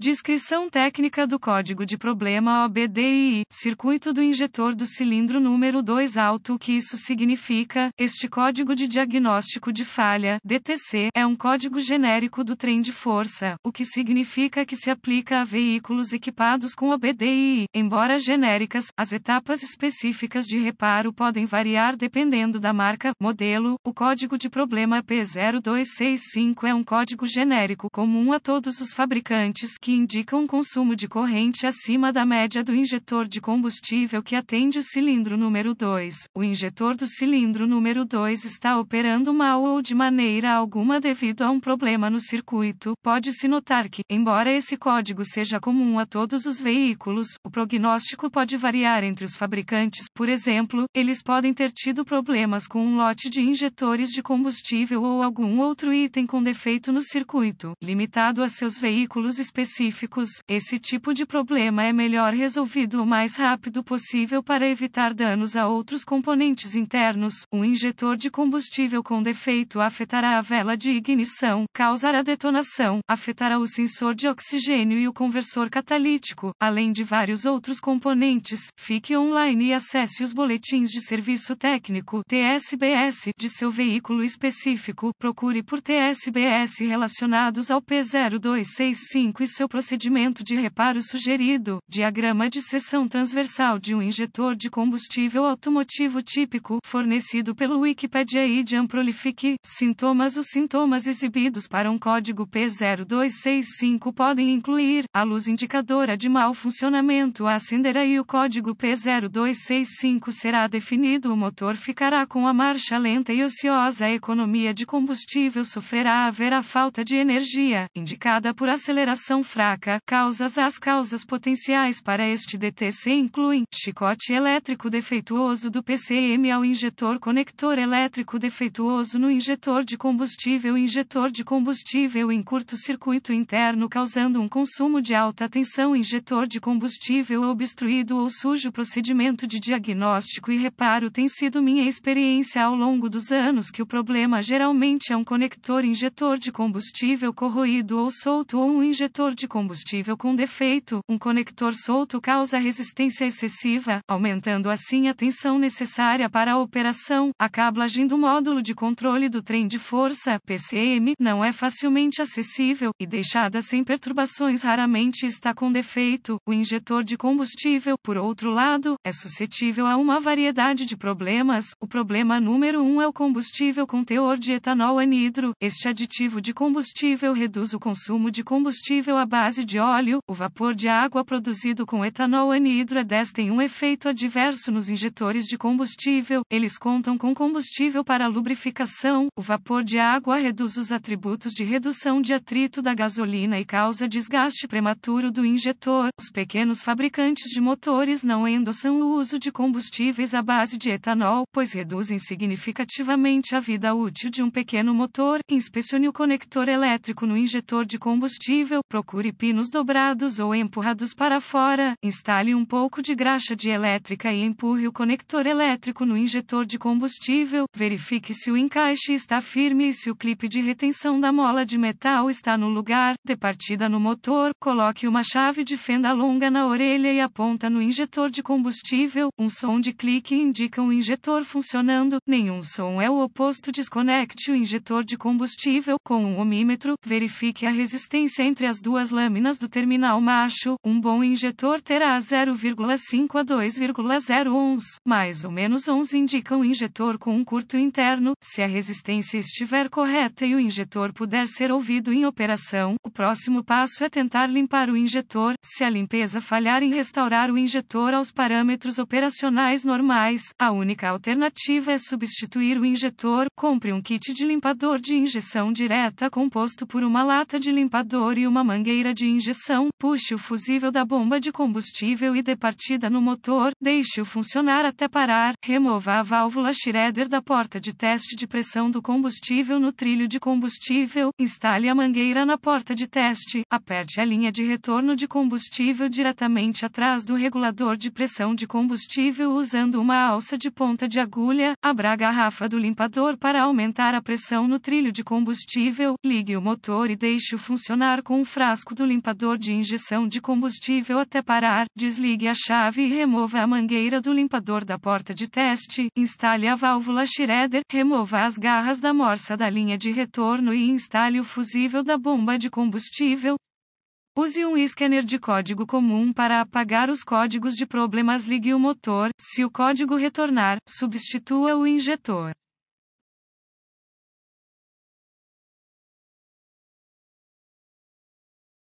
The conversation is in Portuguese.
Descrição técnica do código de problema OBDII, circuito do injetor do cilindro número 2 alto. O que isso significa? Este código de diagnóstico de falha, DTC, é um código genérico do trem de força, o que significa que se aplica a veículos equipados com OBDII. Embora genéricas, as etapas específicas de reparo podem variar dependendo da marca, modelo. O código de problema P0265 é um código genérico comum a todos os fabricantes que que indica um consumo de corrente acima da média do injetor de combustível que atende o cilindro número 2. O injetor do cilindro número 2 está operando mal ou de maneira alguma devido a um problema no circuito. Pode-se notar que, embora esse código seja comum a todos os veículos, o prognóstico pode variar entre os fabricantes. Por exemplo, eles podem ter tido problemas com um lote de injetores de combustível ou algum outro item com defeito no circuito, limitado a seus veículos específicos específicos, esse tipo de problema é melhor resolvido o mais rápido possível para evitar danos a outros componentes internos. Um injetor de combustível com defeito afetará a vela de ignição, causará detonação, afetará o sensor de oxigênio e o conversor catalítico, além de vários outros componentes. Fique online e acesse os boletins de serviço técnico TSBS de seu veículo específico. Procure por TSBS relacionados ao P0265 e seu o procedimento de reparo sugerido, diagrama de seção transversal de um injetor de combustível automotivo típico, fornecido pelo Wikipedia Idian Prolific, sintomas Os sintomas exibidos para um código P0265 podem incluir, a luz indicadora de mau funcionamento acenderá e o código P0265 será definido o motor ficará com a marcha lenta e ociosa a economia de combustível sofrerá haverá falta de energia, indicada por aceleração fraca. Causas As causas potenciais para este DTC incluem chicote elétrico defeituoso do PCM ao injetor conector elétrico defeituoso no injetor de combustível injetor de combustível em curto-circuito interno causando um consumo de alta tensão injetor de combustível obstruído ou sujo procedimento de diagnóstico e reparo tem sido minha experiência ao longo dos anos que o problema geralmente é um conector injetor de combustível corroído ou solto ou um injetor de combustível com defeito, um conector solto causa resistência excessiva, aumentando assim a tensão necessária para a operação. A cablagem do módulo de controle do trem de força (PCM) não é facilmente acessível e deixada sem perturbações raramente está com defeito. O injetor de combustível, por outro lado, é suscetível a uma variedade de problemas. O problema número um é o combustível com teor de etanol anidro. Este aditivo de combustível reduz o consumo de combustível a base de óleo, o vapor de água produzido com etanol anidro A10 tem um efeito adverso nos injetores de combustível, eles contam com combustível para lubrificação, o vapor de água reduz os atributos de redução de atrito da gasolina e causa desgaste prematuro do injetor. Os pequenos fabricantes de motores não endossam o uso de combustíveis à base de etanol, pois reduzem significativamente a vida útil de um pequeno motor, inspecione o conector elétrico no injetor de combustível, procure uripinos dobrados ou empurrados para fora, instale um pouco de graxa de elétrica e empurre o conector elétrico no injetor de combustível, verifique se o encaixe está firme e se o clipe de retenção da mola de metal está no lugar, dê partida no motor, coloque uma chave de fenda longa na orelha e aponta no injetor de combustível, um som de clique indica um injetor funcionando, nenhum som é o oposto desconecte o injetor de combustível, com um ohmímetro, verifique a resistência entre as duas as lâminas do terminal macho, um bom injetor terá 0,5 a 2,01, mais ou menos 11 indica um injetor com um curto interno, se a resistência estiver correta e o injetor puder ser ouvido em operação, o próximo passo é tentar limpar o injetor, se a limpeza falhar em restaurar o injetor aos parâmetros operacionais normais, a única alternativa é substituir o injetor, compre um kit de limpador de injeção direta composto por uma lata de limpador e uma mangueira de injeção, puxe o fusível da bomba de combustível e dê partida no motor, deixe-o funcionar até parar, remova a válvula Schroeder da porta de teste de pressão do combustível no trilho de combustível, instale a mangueira na porta de teste, aperte a linha de retorno de combustível diretamente atrás do regulador de pressão de combustível usando uma alça de ponta de agulha, abra a garrafa do limpador para aumentar a pressão no trilho de combustível, ligue o motor e deixe-o funcionar com um frasco disco do limpador de injeção de combustível até parar, desligue a chave e remova a mangueira do limpador da porta de teste, instale a válvula Shredder, remova as garras da morsa da linha de retorno e instale o fusível da bomba de combustível, Use um scanner de código comum para apagar os códigos de problemas. Ligue o motor, se o código retornar, substitua o injetor.